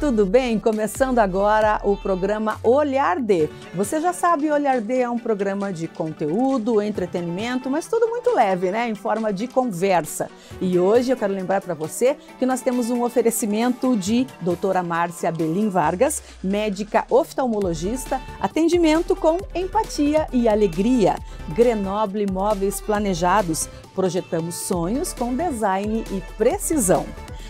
tudo bem? Começando agora o programa Olhar D. Você já sabe, Olhar D é um programa de conteúdo, entretenimento, mas tudo muito leve, né? Em forma de conversa. E hoje eu quero lembrar para você que nós temos um oferecimento de doutora Márcia Belim Vargas, médica oftalmologista, atendimento com empatia e alegria. Grenoble Móveis Planejados. Projetamos sonhos com design e precisão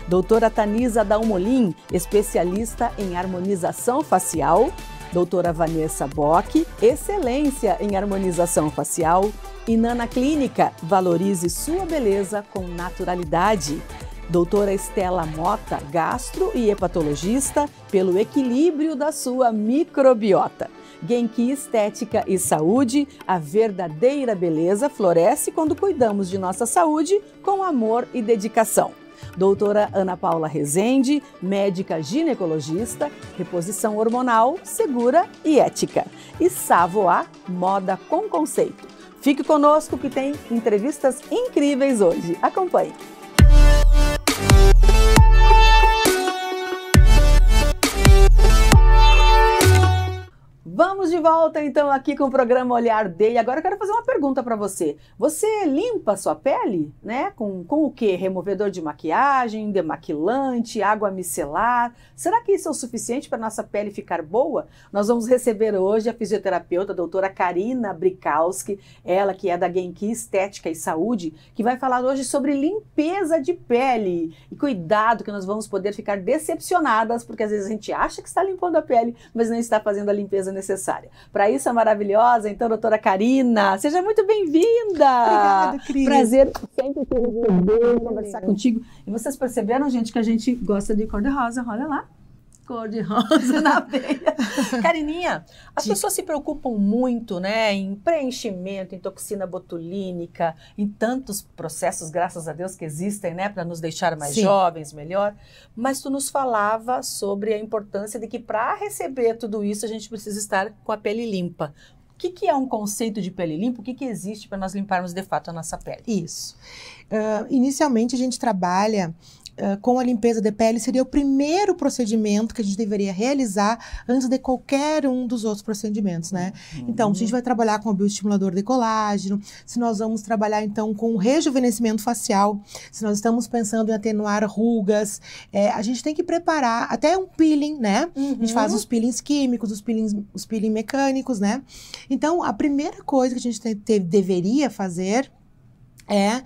doutora Tanisa Dalmolin, especialista em harmonização facial, doutora Vanessa Bock, excelência em harmonização facial, e Nana Clínica, valorize sua beleza com naturalidade. Doutora Estela Mota, gastro e hepatologista, pelo equilíbrio da sua microbiota. Genki Estética e Saúde, a verdadeira beleza floresce quando cuidamos de nossa saúde com amor e dedicação. Doutora Ana Paula Rezende, médica ginecologista, reposição hormonal, segura e ética. E Savoá, moda com conceito. Fique conosco que tem entrevistas incríveis hoje. Acompanhe! Vamos de volta então aqui com o programa Olhar Day. Agora eu quero fazer uma pergunta para você. Você limpa a sua pele, né? Com, com o que? Removedor de maquiagem, demaquilante, água micelar? Será que isso é o suficiente para nossa pele ficar boa? Nós vamos receber hoje a fisioterapeuta a doutora Karina Brikowski, ela que é da Genki Estética e Saúde, que vai falar hoje sobre limpeza de pele. E cuidado que nós vamos poder ficar decepcionadas, porque às vezes a gente acha que está limpando a pele, mas não está fazendo a limpeza necessária necessária. Para isso, a é maravilhosa, então, doutora Karina, seja muito bem-vinda! Obrigada, Cris. Prazer sempre te receber, conversar contigo. E vocês perceberam, gente, que a gente gosta de cor-de-rosa, olha lá cor de rosa na veia. Carininha, as pessoas se preocupam muito, né, em preenchimento, em toxina botulínica, em tantos processos, graças a Deus que existem, né, para nos deixar mais Sim. jovens, melhor. Mas tu nos falava sobre a importância de que para receber tudo isso a gente precisa estar com a pele limpa. O que, que é um conceito de pele limpa? O que, que existe para nós limparmos de fato a nossa pele? Isso. Uh, inicialmente a gente trabalha eh, com a limpeza de pele seria o primeiro procedimento que a gente deveria realizar antes de qualquer um dos outros procedimentos, né? Uhum. Então, se a gente vai trabalhar com o bioestimulador de colágeno, se nós vamos trabalhar então com o rejuvenescimento facial, se nós estamos pensando em atenuar rugas, é, a gente tem que preparar até um peeling, né? Uhum. A gente faz uhum. os peelings químicos, os peelings, os peeling mecânicos, né? Então, a primeira coisa que a gente te, te, deveria fazer é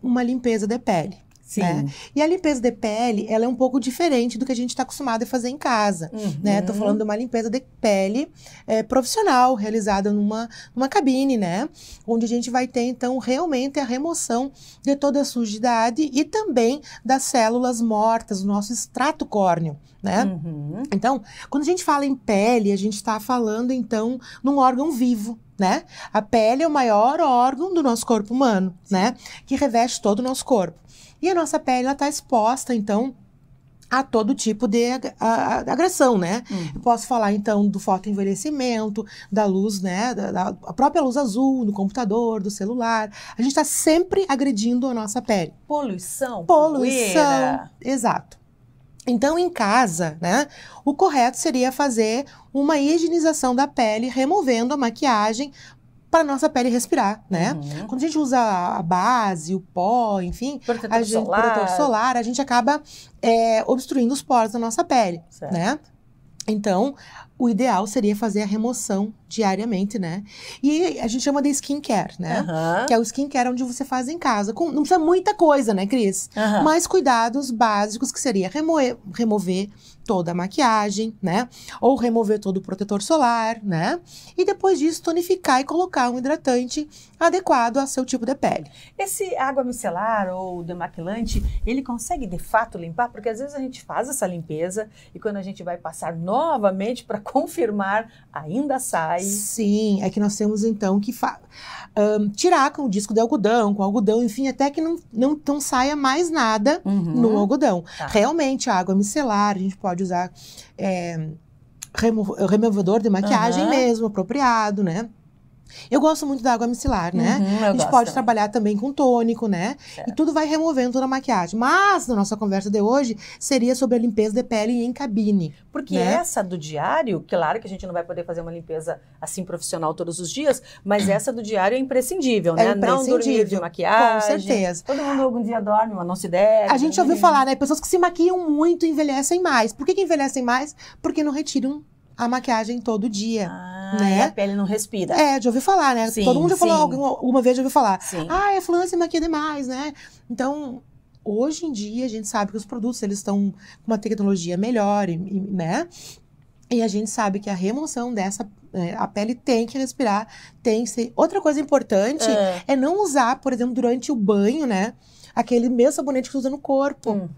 uma limpeza de pele. Sim. Né? E a limpeza de pele, ela é um pouco diferente do que a gente está acostumado a fazer em casa. Uhum. Né? Tô uhum. falando de uma limpeza de pele é, profissional, realizada numa, numa cabine, né? Onde a gente vai ter, então, realmente a remoção de toda a sujidade e também das células mortas, o nosso extrato córneo. Né? Uhum. Então, quando a gente fala em pele, a gente está falando, então, num órgão vivo, né? A pele é o maior órgão do nosso corpo humano, né? Que reveste todo o nosso corpo. E a nossa pele está exposta, então, a todo tipo de agressão, né? Hum. Eu posso falar então do fotoenvelhecimento, da luz, né? Da, da a própria luz azul do computador, do celular. A gente está sempre agredindo a nossa pele. Poluição. Poluição. Poeira. Exato. Então, em casa, né, o correto seria fazer uma higienização da pele, removendo a maquiagem, para nossa pele respirar, né? Uhum. Quando a gente usa a base, o pó, enfim, protetor, a gente, solar. protetor solar, a gente acaba é, obstruindo os poros da nossa pele, certo. né? Então, o ideal seria fazer a remoção diariamente, né? E a gente chama de skincare, né? Uhum. Que é o skincare onde você faz em casa. Com, não precisa muita coisa, né, Cris? Uhum. Mas cuidados básicos, que seria remover, remover toda a maquiagem, né? Ou remover todo o protetor solar, né? E depois disso, tonificar e colocar um hidratante adequado ao seu tipo de pele. Esse água micelar ou demaquilante, ele consegue de fato limpar? Porque às vezes a gente faz essa limpeza e quando a gente vai passar novamente para confirmar, ainda sai. Sim, é que nós temos então que um, tirar com o disco de algodão, com algodão, enfim, até que não, não, não saia mais nada uhum. no algodão. Tá. Realmente, a água micelar, a gente pode usar é, remo removedor de maquiagem uhum. mesmo, apropriado, né? Eu gosto muito da água micelar, né? Uhum, a gente pode também. trabalhar também com tônico, né? Certo. E tudo vai removendo toda a maquiagem. Mas na nossa conversa de hoje seria sobre a limpeza de pele em cabine. Porque né? essa do diário, claro que a gente não vai poder fazer uma limpeza assim profissional todos os dias, mas essa do diário é imprescindível, né? É imprescindível. Não dormir de maquiagem. Com certeza. Todo mundo algum dia dorme, mas não se deve. A gente ouviu né? falar, né? Pessoas que se maquiam muito envelhecem mais. Por que, que envelhecem mais? Porque não retiram a maquiagem todo dia. Ah, né? a pele não respira. É, de ouvir falar, né? Sim, todo mundo já falou alguma, alguma vez de ouvir falar. Sim. Ah, é fulano se maquia demais, né? Então, hoje em dia a gente sabe que os produtos eles estão com uma tecnologia melhor, e, e, né? E a gente sabe que a remoção dessa é, a pele tem que respirar, tem que ser. Outra coisa importante é, é não usar, por exemplo, durante o banho, né? aquele mesmo sabonete que você usa no corpo. Uhum.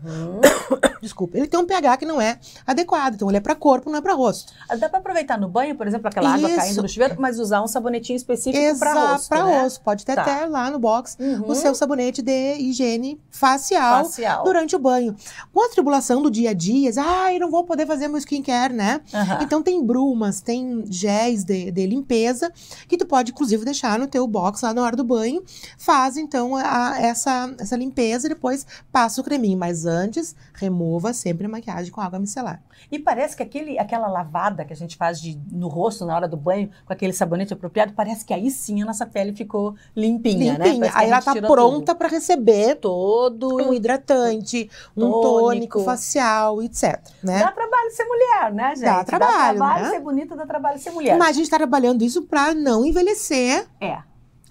Desculpa. Ele tem um pH que não é adequado. Então, ele é para corpo, não é para rosto. Ah, dá para aproveitar no banho, por exemplo, aquela água Isso. caindo no chuveiro, mas usar um sabonetinho específico para rosto. Para né? rosto. Pode ter tá. até lá no box uhum. o seu sabonete de higiene facial, facial, durante o banho. Com a tribulação do dia a dia, ai, ah, não vou poder fazer meu skincare, né? Uhum. Então, tem brumas, tem géis de, de limpeza que tu pode, inclusive, deixar no teu box lá na hora do banho. Faz, então, a, essa, essa limpeza limpeza e depois passa o creminho. Mas antes, remova sempre a maquiagem com água micelar. E parece que aquele, aquela lavada que a gente faz de, no rosto na hora do banho, com aquele sabonete apropriado, parece que aí sim a nossa pele ficou limpinha, né? limpinha. né? Aí ela tá pronta para receber todo um hidratante, um tônico, tônico facial, etc. Né? Dá trabalho ser mulher, né, gente? Dá trabalho. Dá trabalho né? ser bonita, dá trabalho ser mulher. Mas a gente tá trabalhando isso para não envelhecer. É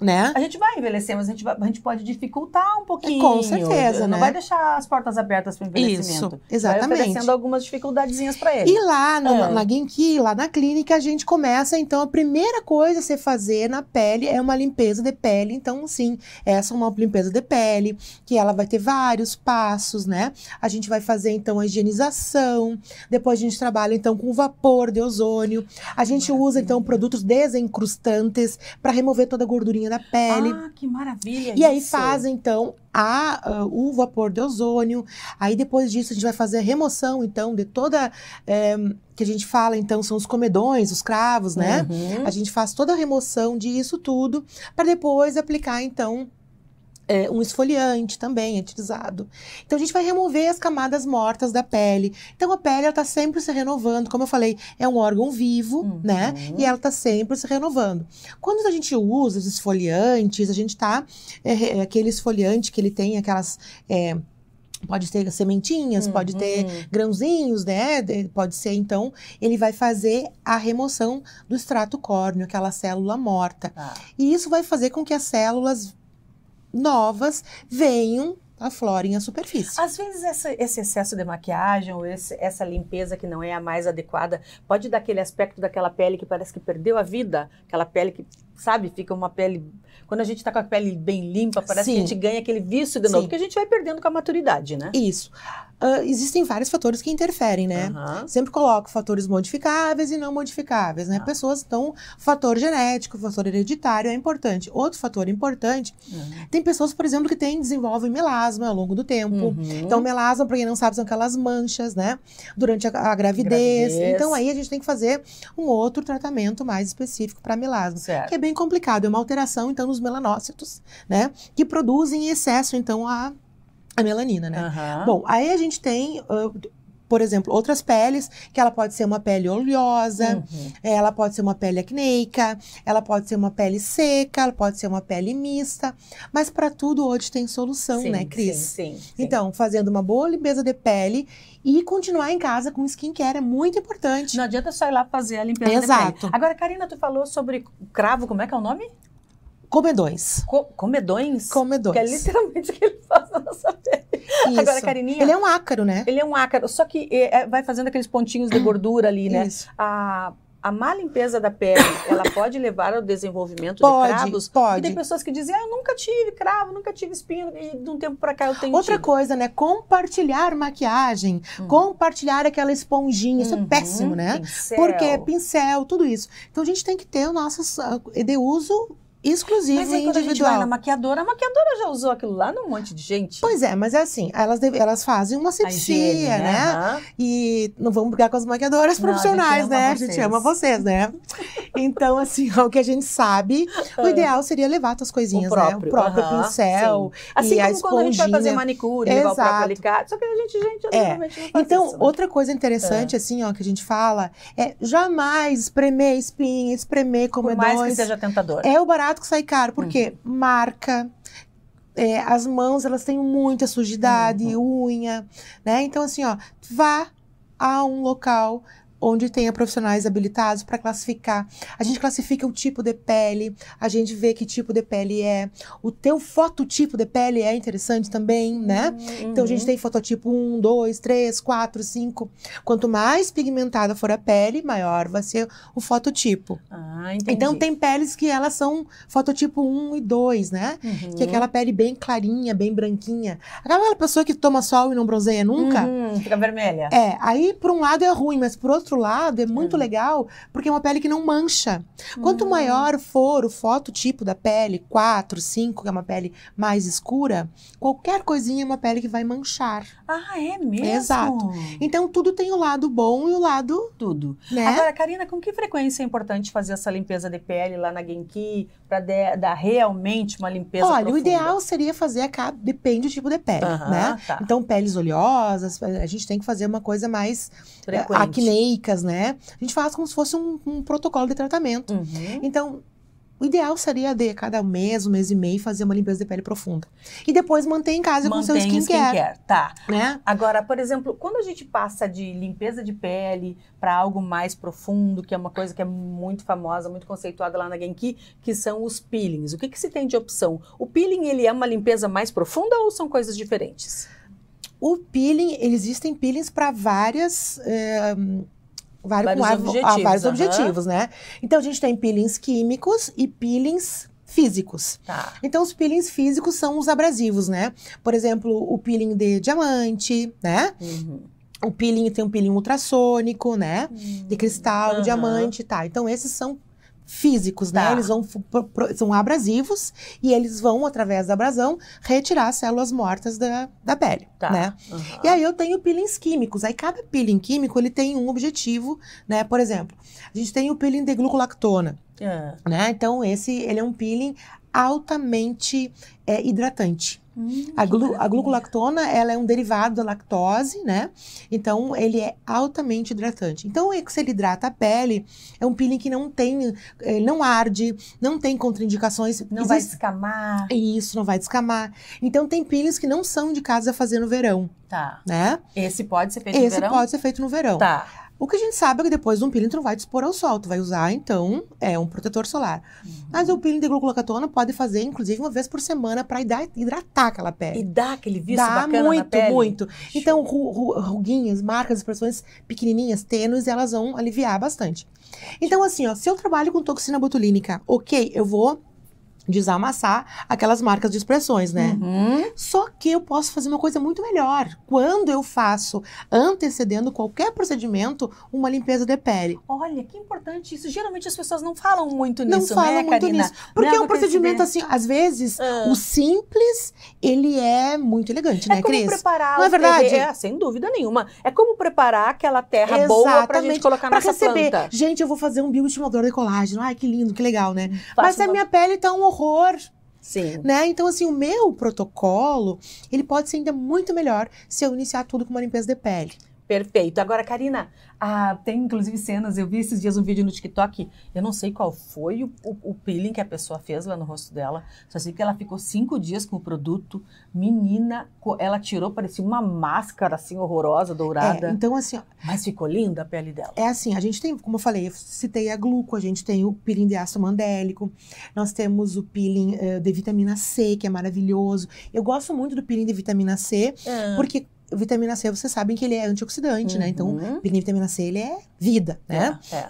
né? A gente vai envelhecer, mas a gente, vai, a gente pode dificultar um pouquinho. Com certeza, Não né? vai deixar as portas abertas para o envelhecimento. Isso, exatamente. Vai oferecendo algumas dificuldadezinhas para ele. E lá no, é. na Genki, lá na clínica, a gente começa, então, a primeira coisa a se fazer na pele é uma limpeza de pele. Então, sim, essa é uma limpeza de pele, que ela vai ter vários passos, né? A gente vai fazer, então, a higienização. Depois a gente trabalha, então, com vapor de ozônio. A gente usa, então, produtos desencrustantes para remover toda a gordurinha da pele. Ah, que maravilha! E aí faz, então, a, uh, o vapor de ozônio. Aí depois disso a gente vai fazer a remoção, então, de toda. É, que a gente fala, então, são os comedões, os cravos, né? Uhum. A gente faz toda a remoção disso tudo, para depois aplicar, então, é, um esfoliante também é utilizado. Então a gente vai remover as camadas mortas da pele. Então a pele está sempre se renovando, como eu falei, é um órgão vivo, né? uhum. né? E ela está sempre se renovando. Quando a gente usa os esfoliantes, a gente está é, é, aquele esfoliante que ele tem aquelas é, Pode ter sementinhas, pode ter uhum. grãozinhos, né? Pode ser, então, ele vai fazer a remoção do extrato córneo, aquela célula morta. Ah. E isso vai fazer com que as células novas venham aflorem a superfície. Às vezes essa, esse excesso de maquiagem ou esse, essa limpeza que não é a mais adequada pode dar aquele aspecto daquela pele que parece que perdeu a vida, aquela pele que sabe? Fica uma pele. Quando a gente está com a pele bem limpa, parece Sim. que a gente ganha aquele vício de novo, Sim. que a gente vai perdendo com a maturidade, né? Isso. Uh, existem vários fatores que interferem, né? Uhum. Sempre coloco fatores modificáveis e não modificáveis, né? Uhum. Pessoas, então, fator genético, fator hereditário é importante. Outro fator importante, uhum. tem pessoas, por exemplo, que têm, desenvolvem melasma ao longo do tempo. Uhum. Então, melasma, para quem não sabe, são aquelas manchas, né? Durante a, a gravidez. gravidez. Então, aí a gente tem que fazer um outro tratamento mais específico para melasma, certo. que é bem bem complicado, é uma alteração então nos melanócitos, né? Que produzem em excesso então a, a melanina, né? Uhum. Bom, aí a gente tem uh, por exemplo, outras peles, que ela pode ser uma pele oleosa, uhum. ela pode ser uma pele acneica, ela pode ser uma pele seca, ela pode ser uma pele mista, mas para tudo hoje tem solução, sim, né, Cris? Sim, sim, sim, Então, fazendo uma boa limpeza de pele e continuar em casa com skincare é muito importante. Não adianta só ir lá fazer a limpeza Exato. Agora, Karina, tu falou sobre cravo, como é que é o nome? Comedões. Co comedões? Comedões. Que é literalmente o que ele faz na nossa pele. Isso. Agora, Karininha Ele é um ácaro, né? Ele é um ácaro, só que é, é, vai fazendo aqueles pontinhos de gordura ali, né? Isso. Ah, a má limpeza da pele, ela pode levar ao desenvolvimento pode, de cravos? Pode, E tem pessoas que dizem, ah, eu nunca tive cravo, nunca tive espinho, e de um tempo para cá eu tenho Outra tido. coisa, né, compartilhar maquiagem, hum. compartilhar aquela esponjinha, isso é uhum. é péssimo, né? É pincel. Porque pincel, tudo isso. Então a gente tem que ter o nosso, ah, de uso exclusivo mas aí, e individual. Mas a gente vai na maquiadora, a maquiadora já usou aquilo lá num monte de gente. Pois é, mas é assim, elas, deve, elas fazem uma asepsia, né? Uhum. E não vamos brigar com as maquiadoras não, profissionais, né? a né? Vocês. A gente ama vocês, né? então, assim, o que a gente sabe, o ideal seria levar as coisinhas, o próprio, né? O próprio uhum, pincel sim. Assim como a quando a gente vai fazer manicure, Exato. levar o próprio alicate. Só que a gente, gente, é. normalmente não faz Então, isso, né? outra coisa interessante, é. assim, ó, que a gente fala é jamais espremer espinha, espremer comedões. Por mais que seja tentador. É o barato barato que sai caro. Por quê? Uhum. Marca. É, as mãos, elas têm muita sujidade, uhum. unha, né? Então, assim, ó, vá a um local onde tenha profissionais habilitados para classificar. A gente classifica o tipo de pele, a gente vê que tipo de pele é. O teu fototipo de pele é interessante também, né? Uhum. Então a gente tem fototipo 1, 2, 3, 4, 5. Quanto mais pigmentada for a pele, maior vai ser o fototipo. Ah, entendi. Então tem peles que elas são fototipo 1 e 2, né? Uhum. Que é aquela pele bem clarinha, bem branquinha. Aquela pessoa que toma sol e não bronzeia nunca. Uhum, fica vermelha. É, aí por um lado é ruim, mas por outro outro lado é muito é. legal, porque é uma pele que não mancha. Quanto hum. maior for o fototipo da pele, 4, 5, que é uma pele mais escura, qualquer coisinha é uma pele que vai manchar. Ah, é mesmo? Exato. Então tudo tem o lado bom e o lado. Tudo. Né? Agora, Karina, com que frequência é importante fazer essa limpeza de pele lá na Genki? para dar realmente uma limpeza Olha, profunda? o ideal seria fazer a cá depende do tipo de pele, né? Tá. Então, peles oleosas, a gente tem que fazer uma coisa mais eh, Frequente. acneicas, né? A gente faz como se fosse um, um protocolo de tratamento. Uhum. Então, o ideal seria de cada mês, um mês e meio, fazer uma limpeza de pele profunda. E depois manter em casa Mantém com seu skincare. skincare. Tá. Né? Agora, por exemplo, quando a gente passa de limpeza de pele para algo mais profundo, que é uma coisa que é muito famosa, muito conceituada lá na Genki, que são os peelings. O que, que se tem de opção? O peeling, ele é uma limpeza mais profunda ou são coisas diferentes? O peeling, existem peelings para várias... Eh, vários, vários ah, objetivos, vários uhum. objetivos, né? Então a gente tem peelings químicos e peelings físicos. Tá. Então, os peelings físicos são os abrasivos, né? Por exemplo, o peeling de diamante, né? Uhum. O peeling tem um peeling ultrassônico, né? Uhum. De cristal, uhum. diamante, tá? Então, esses são físicos, né? tá. né? Eles vão são abrasivos e eles vão através da abrasão retirar células mortas da, da pele, tá. né? Uhum. E aí eu tenho peelings químicos. Aí cada peeling químico ele tem um objetivo, né? Por exemplo, a gente tem o peeling de glucolactona. É. Né? Então, esse ele é um peeling altamente é, hidratante. Hum, a, glucolactona, ela é um derivado da lactose, né? Então, ele é altamente hidratante. Então, se ele hidrata a pele, é um peeling que não tem, eh, não arde, não tem contraindicações. Não Existe... vai descamar. Isso, não vai descamar. Então, tem peelings que não são de casa fazer no verão. Tá. Né? Esse pode ser feito Esse no verão? Esse pode ser feito no verão. Tá. O que a gente sabe é que depois de um peeling tu não vai te expor ao sol, tu vai usar, então, é um protetor solar. Uhum. Mas o peeling de glucolactona pode fazer, inclusive, uma vez por semana para hidratar aquela pele. E dá aquele viço dá bacana muito, na pele? muito. Show. Então, ru, ru, ruguinhas, marcas, expressões pequenininhas, tênues, elas vão aliviar bastante. Então, assim, ó, se eu trabalho com toxina botulínica, ok, eu vou desamassar aquelas marcas de expressões, né? Uhum. Só que eu posso fazer uma coisa muito melhor. Quando eu faço, antecedendo qualquer procedimento, uma limpeza de pele. Olha, que importante isso. Geralmente as pessoas não falam muito nisso, não falam né, muito Karina? Nisso, porque não, é, é um procedimento assim, às vezes, ah. o simples, ele é muito elegante, é né, é como Cris? preparar não é verdade? É, sem dúvida nenhuma. É como preparar aquela terra Exatamente. boa pra gente colocar pra nossa receber. planta. Gente, eu vou fazer um bioestimulador de colágeno. Ai, que lindo, que legal, né? Mas se a minha pele tá um horror. Sim. Né? Então, assim, o meu protocolo, ele pode ser ainda muito melhor se eu iniciar tudo com uma limpeza de pele. Perfeito. Agora, Karina, ah, tem inclusive cenas, eu vi esses dias um vídeo no TikTok, eu não sei qual foi o, o, o, peeling que a pessoa fez lá no rosto dela, só sei que ela ficou cinco dias com o produto, menina, ela tirou, parecia uma máscara assim horrorosa, dourada. É, então assim... Ó, mas ficou linda a pele dela. É assim, a gente tem, como eu falei, eu citei a gluco, a gente tem o peeling de ácido mandélico, nós temos o peeling uh, de vitamina C, que é maravilhoso. Eu gosto muito do peeling de vitamina C, é. porque vitamina C, vocês sabem que ele é antioxidante, uhum. né? Então, uhum. o vitamina C, ele é vida, né? É, é.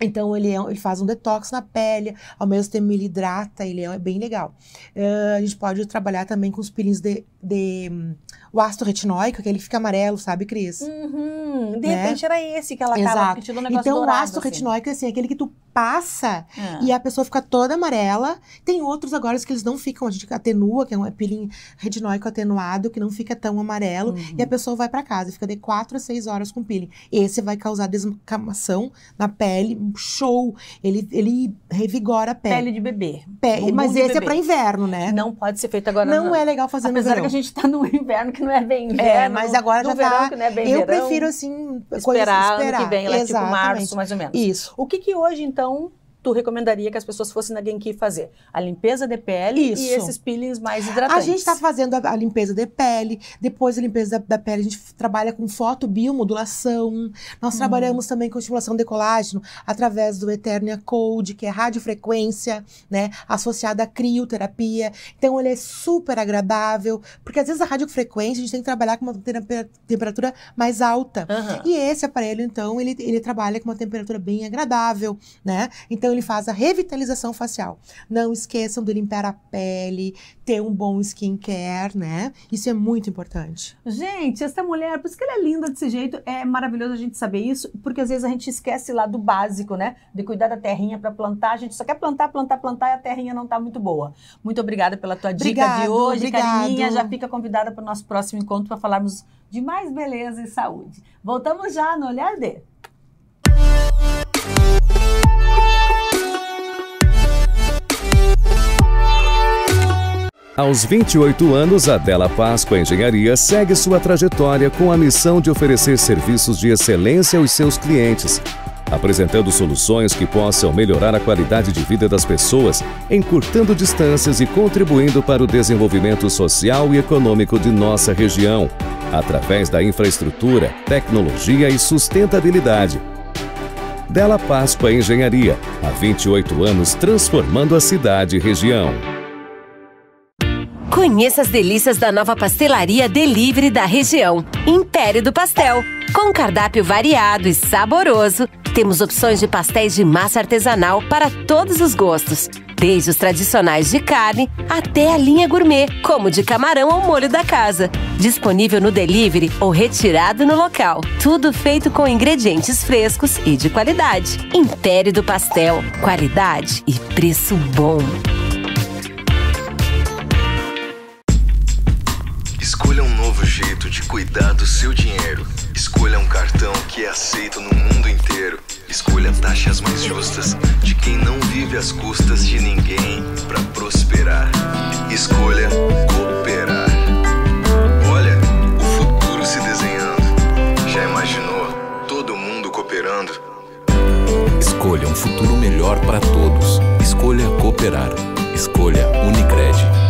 Então, ele, é, ele faz um detox na pele, ao mesmo tempo ele hidrata, ele é, bem legal. Uh, a gente pode trabalhar também com os peelings de, de hum, o ácido retinóico, que ele fica amarelo, sabe, Cris? Uhum. De né? repente era esse que ela Exato. tava pedindo um negócio Então dourado, o ácido assim. retinóico é assim, aquele que tu passa ah. e a pessoa fica toda amarela. Tem outros agora que eles não ficam, a gente atenua, que é um peeling retinóico atenuado, que não fica tão amarelo. Uhum. E a pessoa vai para casa, fica de 4 a 6 horas com peeling. Esse vai causar descamação na pele, show! Ele, ele revigora a pele. Pele de bebê. Pe mas esse é bebê. é para inverno, né? Não pode ser feito agora. Não, não. é legal fazer Apesar no verão. que a gente tá no inverno que não é bem inverno. É, mas agora já tá verão, tá. Que não é bem eu verão, prefiro, assim, esperar, esperar. ano que vem, lá, tipo março, mais ou menos. Isso. O que que hoje, então, tu recomendaria que as pessoas fossem na Genki fazer? A limpeza de pele Isso. e esses peelings mais hidratantes. A gente está fazendo a, a, limpeza de pele, depois a limpeza da, da pele a gente trabalha com fotobiomodulação, nós hum. trabalhamos também com estimulação de colágeno através do Eternia Cold, que é radiofrequência, né, associada à crioterapia. Então ele é super agradável, porque às vezes a radiofrequência a gente tem que trabalhar com uma temperatura mais alta. Uhum. E esse aparelho, então, ele, ele trabalha com uma temperatura bem agradável, né? Então então ele faz a revitalização facial. Não esqueçam de limpar a pele, ter um bom skincare, né? Isso é muito importante. Gente, essa mulher, por isso que ela é linda desse jeito, é maravilhoso a gente saber isso, porque às vezes a gente esquece lá do básico, né? De cuidar da terrinha para plantar. A gente só quer plantar, plantar, plantar e a terrinha não tá muito boa. Muito obrigada pela tua obrigado, dica de hoje, Carinha. Já fica convidada para o nosso próximo encontro para falarmos de mais beleza e saúde. Voltamos já no Olhar D. Aos 28 anos, Adela Páscoa Engenharia segue sua trajetória com a missão de oferecer serviços de excelência aos seus clientes, apresentando soluções que possam melhorar a qualidade de vida das pessoas, encurtando distâncias e contribuindo para o desenvolvimento social e econômico de nossa região, através da infraestrutura, tecnologia e sustentabilidade. Dela Páscoa Engenharia, há 28 anos transformando a cidade e região. Conheça as delícias da nova pastelaria delivery da região, Império do Pastel. Com cardápio variado e saboroso, temos opções de pastéis de massa artesanal para todos os gostos, desde os tradicionais de carne até a linha gourmet, como de camarão ao molho da casa. Disponível no delivery ou retirado no local. Tudo feito com ingredientes frescos e de qualidade. Império do Pastel, qualidade e preço bom. de cuidar do seu dinheiro. Escolha um cartão que é aceito no mundo inteiro. Escolha taxas mais justas de quem não vive às custas de ninguém para prosperar. Escolha cooperar. Olha o futuro se desenhando. Já imaginou todo mundo cooperando? Escolha um futuro melhor para todos. Escolha cooperar. Escolha Unicred.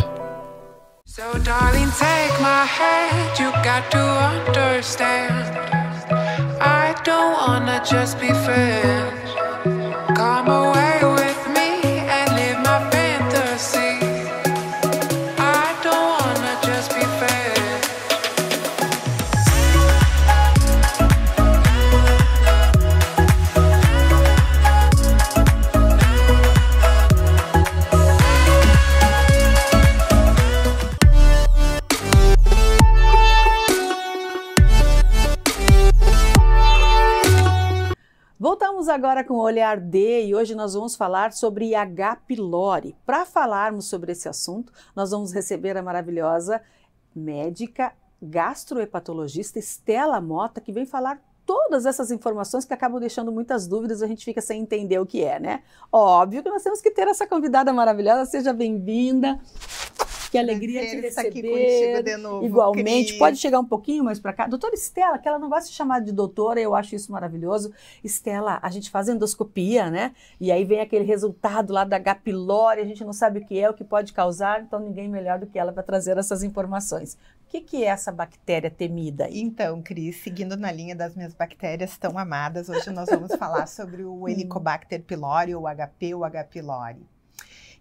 So, darling, take my hand. You got to understand. I don't wanna just be friends. olhar D e hoje nós vamos falar sobre H. pylori. Para falarmos sobre esse assunto, nós vamos receber a maravilhosa médica gastroepatologista Estela Mota, que vem falar todas essas informações que acabam deixando muitas dúvidas, a gente fica sem entender o que é, né? Óbvio que nós temos que ter essa convidada maravilhosa, seja bem-vinda. Que alegria Prazer, te receber. Aqui contigo de novo, Igualmente. Cris. Pode chegar um pouquinho mais para cá. Doutora Estela, que ela não vai se chamar de doutora, eu acho isso maravilhoso. Estela, a gente faz endoscopia, né? E aí vem aquele resultado lá da H. pylori, a gente não sabe o que é, o que pode causar, então ninguém melhor do que ela para trazer essas informações. O que, que é essa bactéria temida? Então, Cris, seguindo na linha das minhas bactérias tão amadas, hoje nós vamos falar sobre o hum. Helicobacter pylori, ou HP, ou H. pylori.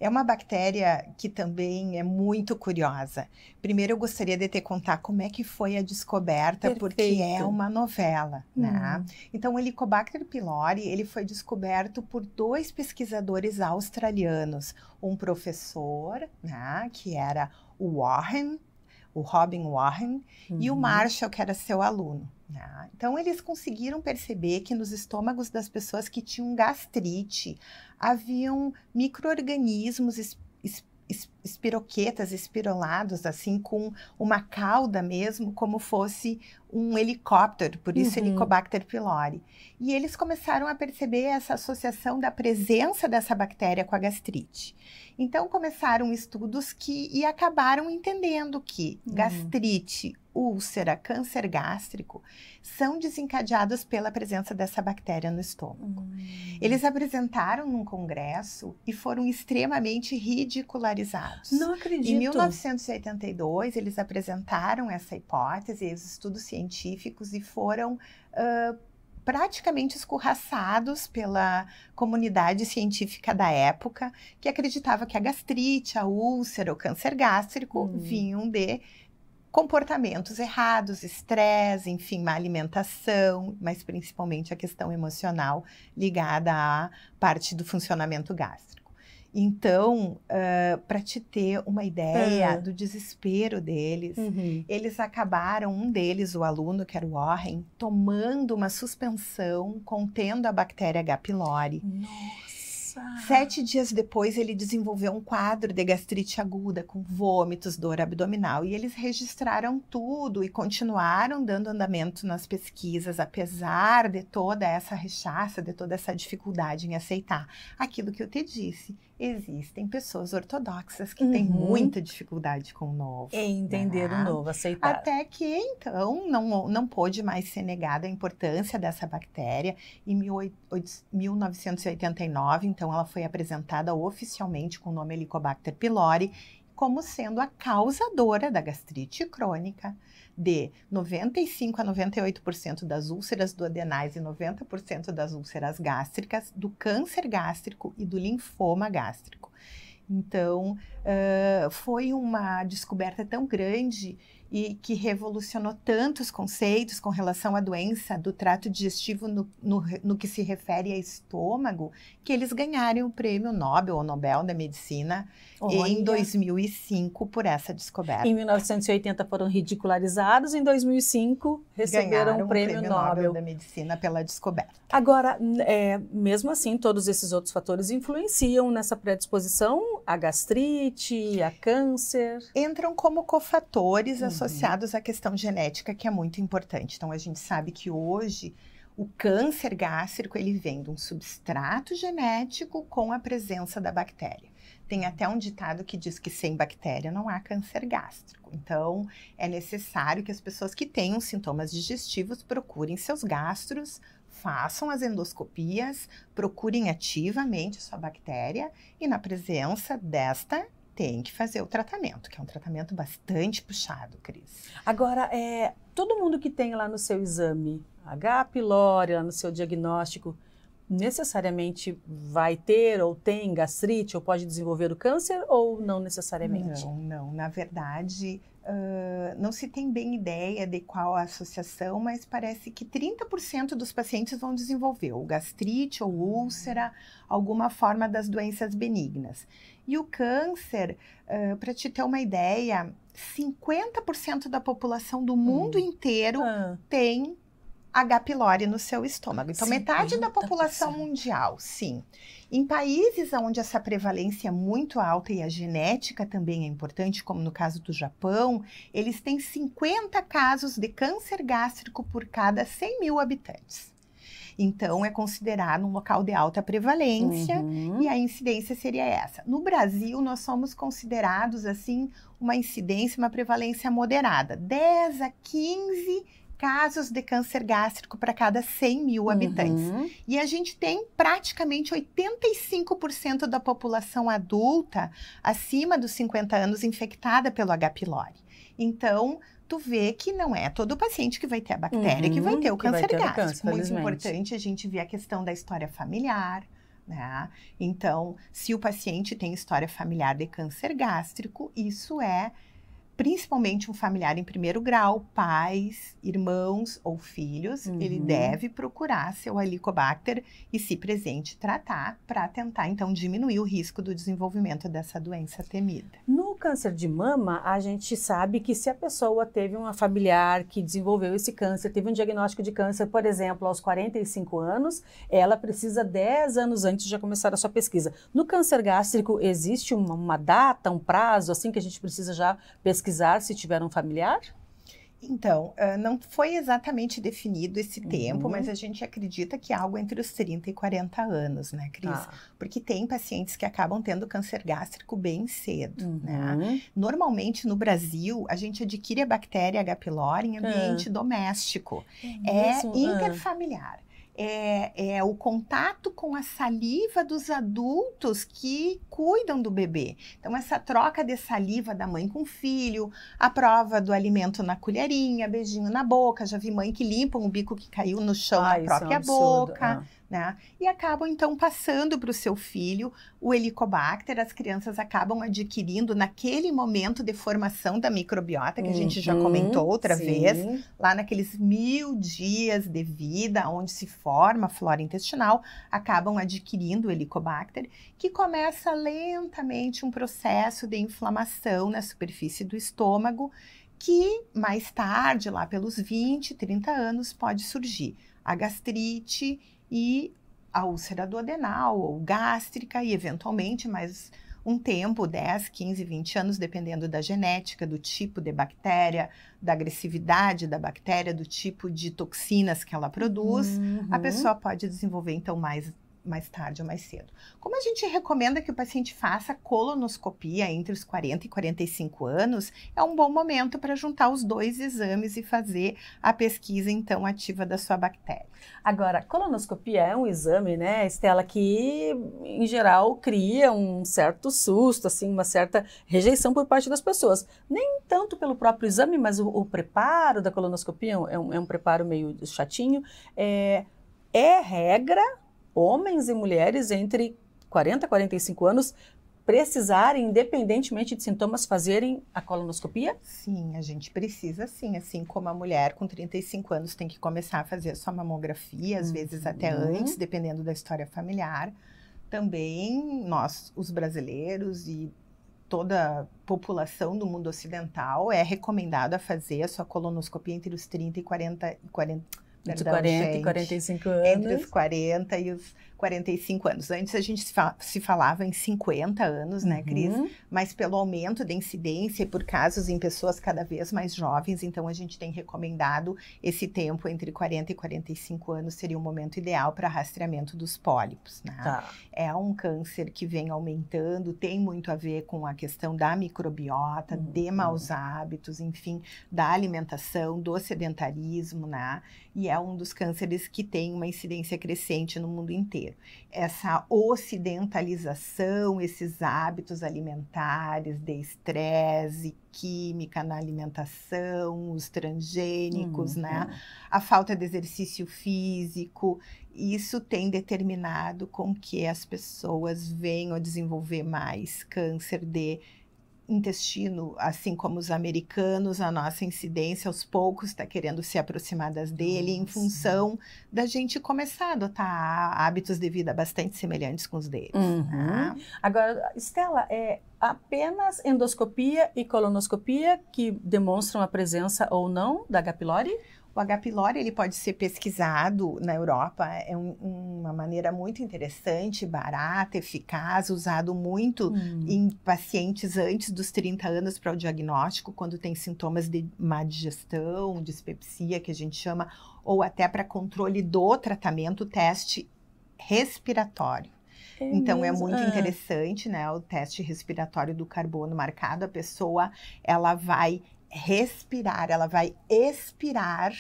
É uma bactéria que também é muito curiosa. Primeiro, eu gostaria de te contar como é que foi a descoberta, Perfeito. porque é uma novela, hum. né? Uhum. Então, o Helicobacter pylori, ele foi descoberto por dois pesquisadores australianos. Um professor, né, que era o Warren, o Robin Warren, e o uhum. Marshall, que era seu aluno. Né? Então, eles conseguiram perceber que nos estômagos das pessoas que tinham gastrite, haviam micro-organismos espiroquetas, espirolados, assim, com uma cauda mesmo, como fosse um helicóptero, por isso uhum. Helicobacter pylori. E eles começaram a perceber essa associação da presença dessa bactéria com a gastrite. Então começaram estudos que e acabaram entendendo que uhum. gastrite, úlcera, câncer gástrico são desencadeados pela presença dessa bactéria no estômago. Uhum. Eles apresentaram num congresso e foram extremamente ridicularizados. Não acredito. Em 1982 eles apresentaram essa hipótese e os estudos científicos científicos e foram uh, praticamente escorraçados pela comunidade científica da época, que acreditava que a gastrite, a úlcera, o câncer gástrico hum. vinham de comportamentos errados, estresse, enfim, má alimentação, mas principalmente a questão emocional ligada à parte do funcionamento gástrico. Então, uh, para te ter uma ideia uhum. do desespero deles, uhum. eles acabaram, um deles, o aluno, que era o Warren, tomando uma suspensão contendo a bactéria H. pylori. Nossa. Sete dias depois, ele desenvolveu um quadro de gastrite aguda, com vômitos, dor abdominal. E eles registraram tudo e continuaram dando andamento nas pesquisas, apesar de toda essa rechaça, de toda essa dificuldade em aceitar. Aquilo que eu te disse, existem pessoas ortodoxas que uhum. têm muita dificuldade com o novo. Em é, entender né? o novo, aceitar. Até que, então, não, não pôde mais ser negada a importância dessa bactéria. Em 1989, então, então, ela foi apresentada oficialmente com o nome Helicobacter pylori como sendo a causadora da gastrite crônica de 95 a 98% das úlceras duodenais e 90% das úlceras gástricas, do câncer gástrico e do linfoma gástrico. Então, uh, foi uma descoberta tão grande e que revolucionou tantos conceitos com relação à doença do trato digestivo no, no, no, que se refere a estômago, que eles ganharam o prêmio Nobel ou Nobel da Medicina Olha. em 2005 por essa descoberta. Em 1980 foram ridicularizados, em 2005 receberam o um prêmio, prêmio Nobel. Nobel. da Medicina pela descoberta. Agora, é, mesmo assim, todos esses outros fatores influenciam nessa predisposição à gastrite, a câncer? Entram como cofatores hum associados uhum. à questão genética, que é muito importante. Então, a gente sabe que hoje o câncer gástrico ele vem de um substrato genético com a presença da bactéria. Tem até um ditado que diz que sem bactéria não há câncer gástrico. Então, é necessário que as pessoas que tenham sintomas digestivos procurem seus gastros façam as endoscopias, procurem ativamente sua bactéria e, na presença desta, tem que fazer o tratamento, que é um tratamento bastante puxado, Cris. Agora, é, todo mundo que tem lá no seu exame H. pylori, lá no seu diagnóstico, necessariamente vai ter ou tem gastrite ou pode desenvolver o câncer ou não necessariamente? Não, não. Na verdade, uh, não se tem bem ideia de qual a associação, mas parece que 30% dos pacientes vão desenvolver ou gastrite ou úlcera, hum. alguma forma das doenças benignas. E o câncer, uh, para te ter uma ideia, 50% da população do mundo hum. inteiro ah. tem H. pylori no seu estômago. Então, 50%. metade da população mundial, sim. Em países onde essa prevalência é muito alta e a genética também é importante, como no caso do Japão, eles têm 50 casos de câncer gástrico por cada 100 mil habitantes. Então, é considerado um local de alta prevalência uhum. e a incidência seria essa. No Brasil, nós somos considerados, assim, uma incidência, uma prevalência moderada. 10 a 15 casos de câncer gástrico para cada 100 mil habitantes. Uhum. E a gente tem praticamente 85% da população adulta acima dos 50 anos infectada pelo H. pylori. Então, tu vê que não é todo paciente que vai ter a bactéria uhum, que vai ter o câncer ter gástrico. Câncer, Muito importante a gente ver a questão da história familiar. Né? Então, se o paciente tem história familiar de câncer gástrico, isso é principalmente um familiar em primeiro grau, pais, irmãos ou filhos, uhum. ele deve procurar seu Helicobacter e, se presente, tratar para tentar, então, diminuir o risco do desenvolvimento dessa doença temida. No câncer de mama, a gente sabe que se a pessoa teve uma familiar que desenvolveu esse câncer, teve um diagnóstico de câncer, por exemplo, aos 45 anos, ela precisa 10 anos antes de começar a sua pesquisa. No câncer gástrico, existe uma, uma data, um prazo, assim que a gente precisa já pesquisar se tiver um familiar? Então, não foi exatamente definido esse uhum. tempo, mas uhum. a gente acredita que é algo entre os 30 e 40 anos, né, Cris? Ah. Porque tem pacientes que acabam tendo câncer gástrico bem cedo, né? uhum. né? Normalmente, no Brasil, a gente adquire a bactéria H. pylori em ambiente doméstico. É, é interfamiliar é, é, o contato com a saliva dos adultos que cuidam do bebê. Então, essa troca de saliva da mãe com o filho, a prova do alimento na colherinha, beijinho na boca. Já vi mãe que limpam o bico que caiu no chão ah, na própria é um boca. É né? E acabam então passando para o seu filho o helicobacter. As crianças acabam adquirindo naquele momento de formação da microbiota que uhum, a gente já uhum, comentou outra sim. vez, lá naqueles mil dias de vida onde se forma a flora intestinal, acabam adquirindo o helicobacter, que começa lentamente um processo de inflamação na superfície do estômago que mais tarde, lá pelos 20, 30 anos, pode surgir a gastrite e a úlcera duodenal ou gástrica e eventualmente mais um tempo, 10, 15, 20 anos, dependendo da genética, do tipo de bactéria, da agressividade da bactéria, do tipo de toxinas que ela produz, uhum. a pessoa pode desenvolver então mais mais tarde ou mais cedo. Como a gente recomenda que o paciente faça colonoscopia entre os 40 e 45 anos, é um bom momento para juntar os dois exames e fazer a pesquisa então ativa da sua bactéria. Agora, colonoscopia é um exame, né, Estela, que em geral cria um certo susto, assim, uma certa rejeição por parte das pessoas. Nem tanto pelo próprio exame, mas o, o preparo da colonoscopia é um, é um, preparo meio chatinho. É, é regra homens e mulheres entre 40 e 45 anos precisarem, independentemente de sintomas, fazerem a colonoscopia? Sim, a gente precisa sim, assim como a mulher com 35 anos tem que começar a fazer a sua mamografia, às vezes até uhum. antes, dependendo da história familiar. Também nós, os brasileiros e toda a população do mundo ocidental, é recomendado a fazer a sua colonoscopia entre os 30 e 40, 40 entre perdão, 40 gente, e 45 anos. Entre os 40 e os 45 anos. Antes a gente se, falava em 50 anos, né, Cris? Uhum. Mas pelo aumento da incidência e por casos em pessoas cada vez mais jovens, então a gente tem recomendado esse tempo entre 40 e 45 anos seria o um momento ideal para rastreamento dos pólipos. Né? Tá. É um câncer que vem aumentando, tem muito a ver com a questão da microbiota, uhum. de maus hábitos, enfim, da alimentação, do sedentarismo, né? E é um dos cânceres que tem uma incidência crescente no mundo inteiro essa ocidentalização, esses hábitos alimentares de estresse, química na alimentação, os transgênicos, hum, né? É. A falta de exercício físico, isso tem determinado com que as pessoas venham a desenvolver mais câncer de intestino, assim como os americanos, a nossa incidência aos poucos está querendo se aproximar das dele, em função da gente começar a adotar hábitos de vida bastante semelhantes com os deles. Uhum. Né? Agora, Estela, é apenas endoscopia e colonoscopia que demonstram a presença ou não da H. pylori? O H. pylori ele pode ser pesquisado na Europa, é um, uma maneira muito interessante, barata, eficaz, usado muito hum. em pacientes antes dos 30 anos para o diagnóstico, quando tem sintomas de má digestão, dispepsia, que a gente chama, ou até para controle do tratamento, teste respiratório. É então é mesmo? é muito ah. interessante, né? O teste respiratório do carbono marcado, a pessoa ela vai respirar, ela vai expirar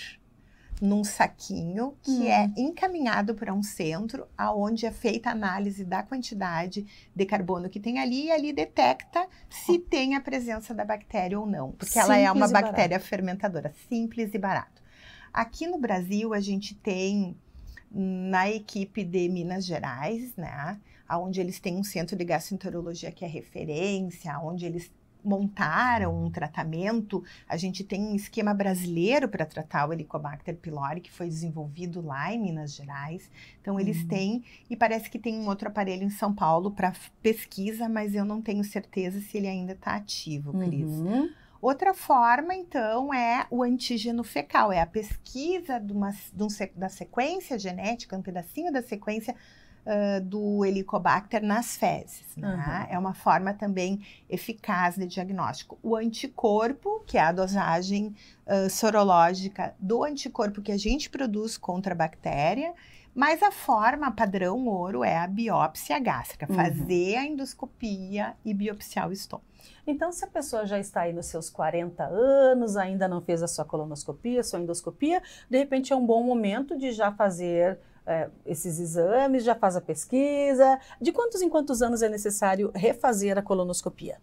num saquinho que é hum. é encaminhado para um centro aonde é feita a análise da quantidade de carbono que tem ali e ali detecta se tem a presença da bactéria ou não, porque Simples ela é uma bactéria barato. fermentadora. Simples e barato. Aqui no Brasil, a gente tem na equipe de Minas Gerais, né? Onde eles têm um centro de gastroenterologia que é referência, onde eles montaram um tratamento. A gente tem um esquema brasileiro para tratar o Helicobacter pylori, que foi desenvolvido lá em Minas Gerais. Então, eles uhum. têm, e parece que tem um outro aparelho em São Paulo para pesquisa, mas eu não tenho certeza se ele ainda está ativo, Cris. Uhum. Outra forma, então, é o antígeno fecal, é a pesquisa de uma, de um, da sequência genética, um pedacinho da sequência uh, do helicobacter nas fezes. Uhum. É uma forma também eficaz de diagnóstico. O anticorpo, que é a dosagem uh, sorológica do anticorpo que a gente produz contra a bactéria, mas a forma padrão ouro é a biópsia gástrica, uhum. fazer a endoscopia e biopsiar o estômago. Então, se a pessoa já está aí nos seus 40 anos, ainda não fez a sua colonoscopia, sua endoscopia, de repente é um bom momento de já fazer é, esses exames, já faz a pesquisa? De quantos em quantos anos é necessário refazer a colonoscopia?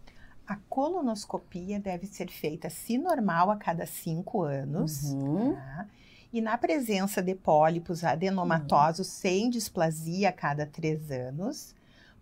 A colonoscopia deve ser feita, se normal, a cada cinco anos. Uhum. Tá? E na presença de pólipos adenomatosos uhum. sem displasia a cada três anos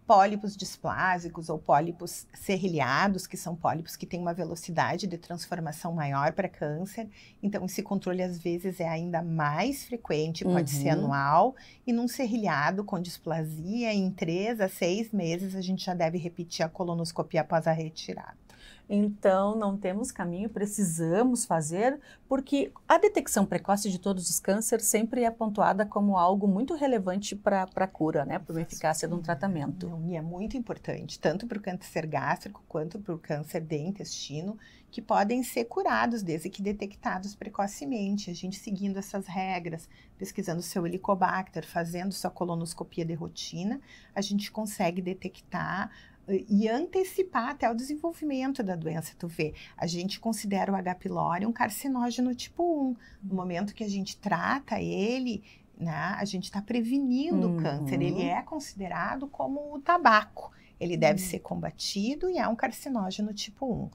pólipos displásicos ou pólipos serrilhados, que são pólipos que têm uma velocidade de transformação maior para câncer. Então, esse controle às vezes é ainda mais frequente, pode uhum. ser anual. E num serrilhado com displasia, em três a seis meses, a gente já deve repetir a colonoscopia após a retirada. Então, não temos caminho, precisamos fazer, porque a detecção precoce de todos os cânceres sempre é pontuada como algo muito relevante para a cura, né, para a eficácia de um tratamento. Não, e é muito importante, tanto para o câncer gástrico quanto para o câncer de intestino, que podem ser curados desde que detectados precocemente, a gente seguindo essas regras, pesquisando seu helicobacter, fazendo sua colonoscopia de rotina, a gente consegue detectar e antecipar até o desenvolvimento da doença. Tu vê, a gente considera o H. pylori um carcinógeno tipo 1. No momento que a gente trata ele, né, a gente está prevenindo uhum. o câncer. Ele uhum. é considerado como o tabaco. Ele uhum. deve ser combatido e é um carcinógeno tipo 1.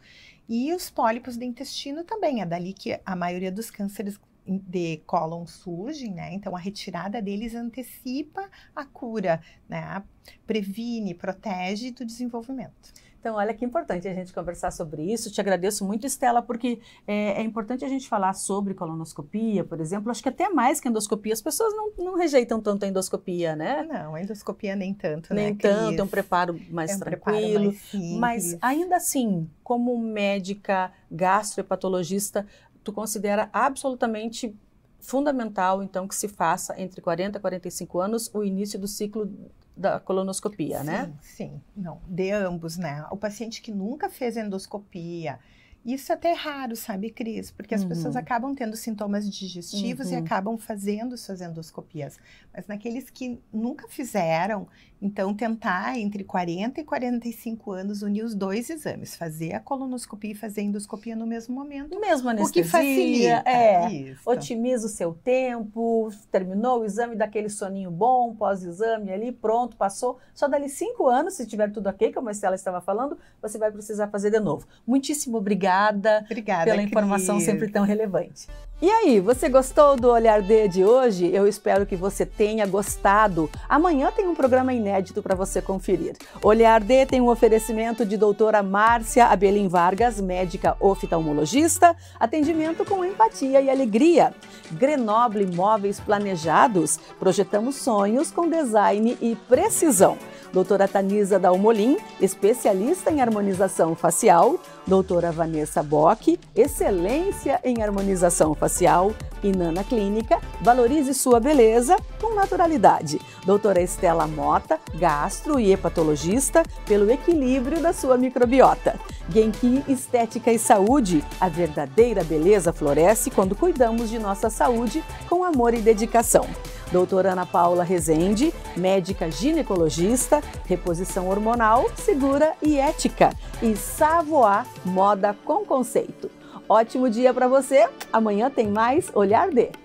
E os pólipos do intestino também, é dali que a maioria dos cânceres de cólon surgem, né? Então a retirada deles antecipa a cura, né? Previne, protege do desenvolvimento. Então, olha que importante a gente conversar sobre isso. Te agradeço muito, Estela, porque é, é, importante a gente falar sobre colonoscopia, por exemplo. Acho que até mais que endoscopia, as pessoas não, não rejeitam tanto a endoscopia, né? Não, a endoscopia nem tanto, nem né? Nem tanto, é um preparo mais é um tranquilo. Preparo mais mas ainda assim, como médica gastroepatologista, tu considera absolutamente fundamental, então, que se faça entre 40 e 45 anos o início do ciclo da colonoscopia, né? sim, né? Sim, não, de ambos, né? O paciente que nunca fez endoscopia, isso é até é raro, sabe, Cris? Porque as uhum. pessoas acabam tendo sintomas digestivos uhum. e acabam fazendo suas endoscopias. Mas naqueles que nunca fizeram, então tentar entre 40 e 45 anos unir os dois exames, fazer a colonoscopia e fazer a endoscopia no mesmo momento. Mesmo anestesia. O que facilita. É, isso. Otimiza o seu tempo, terminou o exame daquele soninho bom, pós-exame ali, pronto, passou. Só dali cinco anos, se tiver tudo ok, como a Estela estava falando, você vai precisar fazer de novo. Muitíssimo obrigada obrigada, obrigada pela informação querido. sempre tão relevante. E aí, você gostou do Olhar D de hoje? Eu espero que você tenha gostado. Amanhã tem um programa inédito para você conferir. Olhar D tem um oferecimento de doutora Márcia Abelin Vargas, médica oftalmologista, atendimento com empatia e alegria. Grenoble Imóveis Planejados, projetamos sonhos com design e precisão. Doutora Tanisa Dalmolin, especialista em harmonização facial. Doutora Vanessa Bock, excelência em harmonização facial facial e Nana Clínica, valorize sua beleza com naturalidade. Doutora Estela Mota, gastro e hepatologista, pelo equilíbrio da sua microbiota. Genki Estética e Saúde, a verdadeira beleza floresce quando cuidamos de nossa saúde com amor e dedicação. Doutora Ana Paula Rezende, médica ginecologista, reposição hormonal segura e ética. E Savoar Moda com Conceito. Ótimo dia para você. Amanhã tem mais Olhar D.